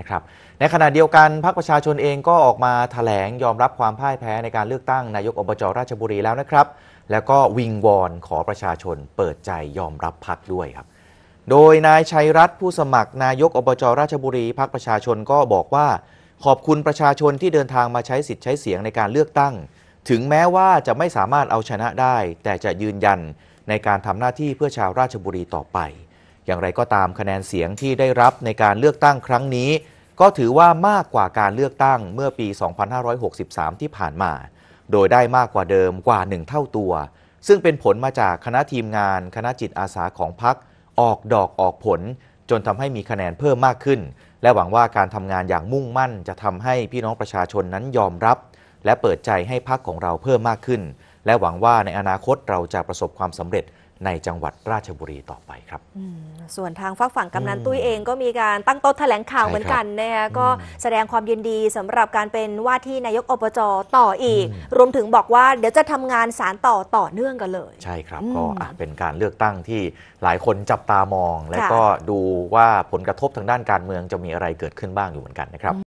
นะครับในขณะเดียวกันพรรคประชาชนเองก็ออกมาถแถลงยอมรับความพ่ายแพ้ในการเลือกตั้งนายกอบจราชบุรีแล้วนะครับแล้วก็วิงวอนขอประชาชนเปิดใจยอมรับพรรคด้วยครับโดยนายชัยรัตน์ผู้สมัครนายกอบจราชบุรีพรรคประชาชนก็บอกว่า ขอบคุณประชาชนที่เดินทางมาใช้สิทธิ์ใช้เสียงในการเลือกตั้ง ถึงแม้ว่าจะไม่สามารถเอาชนะได้ แต่จะยืนยันในการทำหน้าที่เพื่อชาวราชบุรีต่อไปอย่างไรก็ตามคะแนนเสียงที่ได้รับในการเลือกตั้งครั้งนี้ ก็ถือว่ามากกว่าการเลือกตั้งเมื่อปี 2563 ที่ผ่านมา โดยได้มากกว่าเดิมกว่า 1 เท่าตัว ซึ่งเป็นผลมาจากคณะทีมงานคณะจิตอาสาของพรรคออกดอกออกผลจนทำให้มีคะแนนเพิ่มมากขึ้น และหวังว่าการทำงานอย่างมุ่งมั่นจะทำให้พี่น้องประชาชนนั้นยอมรับ และเปิดใจให้พรรคของเราเพิ่มมากขึ้น และหวังว่าในอนาคตเราจะประสบความสำเร็จในจังหวัดราชบุรีต่อไปครับ ส่วนทางฝั่งฝั่งกำนันตุ้ยเองก็มีการตั้งโต๊ะแถลงข่าวเหมือนกันนะคะก็แสดงความยินดีสำหรับการเป็นว่าที่นายกอบจต่ออีก รวมถึงบอกว่าเดี๋ยวจะทำงานสารต่อต่อเนื่องกันเลย ใช่ครับก็เป็นการเลือกตั้งที่หลายคนจับตามอง และก็ดูว่าผลกระทบทางด้านการเมืองจะมีอะไรเกิดขึ้นบ้างอยู่เหมือนกันนะครับ